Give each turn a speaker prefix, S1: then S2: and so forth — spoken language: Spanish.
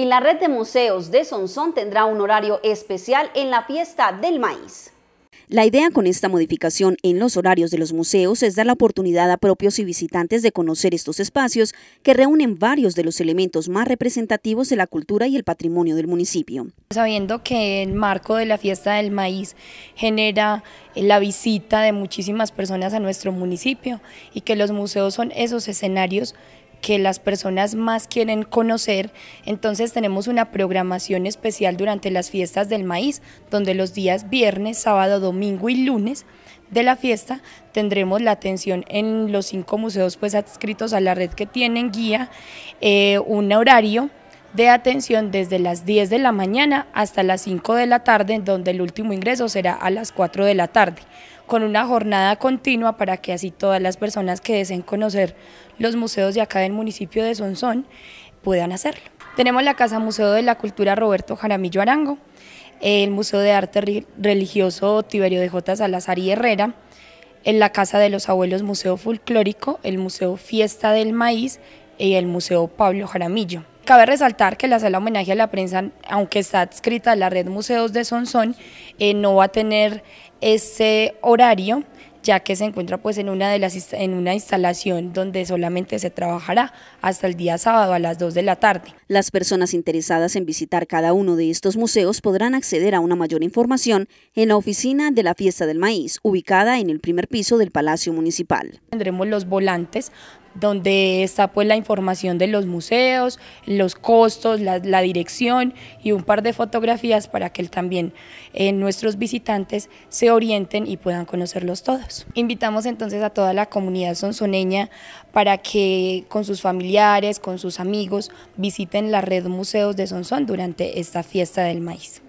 S1: y la red de museos de Sonsón tendrá un horario especial en la fiesta del maíz. La idea con esta modificación en los horarios de los museos es dar la oportunidad a propios y visitantes de conocer estos espacios que reúnen varios de los elementos más representativos de la cultura y el patrimonio del municipio.
S2: Sabiendo que el marco de la fiesta del maíz genera la visita de muchísimas personas a nuestro municipio y que los museos son esos escenarios que las personas más quieren conocer, entonces tenemos una programación especial durante las fiestas del maíz, donde los días viernes, sábado, domingo y lunes de la fiesta tendremos la atención en los cinco museos pues adscritos a la red que tienen guía, eh, un horario de atención desde las 10 de la mañana hasta las 5 de la tarde, donde el último ingreso será a las 4 de la tarde, con una jornada continua para que así todas las personas que deseen conocer los museos de acá del municipio de Sonsón puedan hacerlo. Tenemos la Casa Museo de la Cultura Roberto Jaramillo Arango, el Museo de Arte Religioso Tiberio de J. Salazar y Herrera, en la Casa de los Abuelos Museo Folclórico, el Museo Fiesta del Maíz y el Museo Pablo Jaramillo. Cabe resaltar que la sala homenaje a la prensa, aunque está adscrita a la red Museos de Sonsón, eh, no va a tener ese horario, ya que se encuentra pues en una, de las, en una instalación donde solamente se trabajará hasta el día sábado a las 2 de la tarde. Las personas
S1: interesadas en visitar cada uno de estos museos podrán acceder a una mayor información en la oficina de la Fiesta del Maíz, ubicada en el primer piso del Palacio Municipal. Tendremos los
S2: volantes donde está pues la información de los museos, los costos, la, dirección y un par de fotografías para que también eh, nuestros visitantes se orienten y puedan conocerlos todos. Invitamos entonces a toda la comunidad sonsoneña para que con sus familiares, con sus amigos, visiten la red Museos de Sonsón durante esta fiesta del maíz.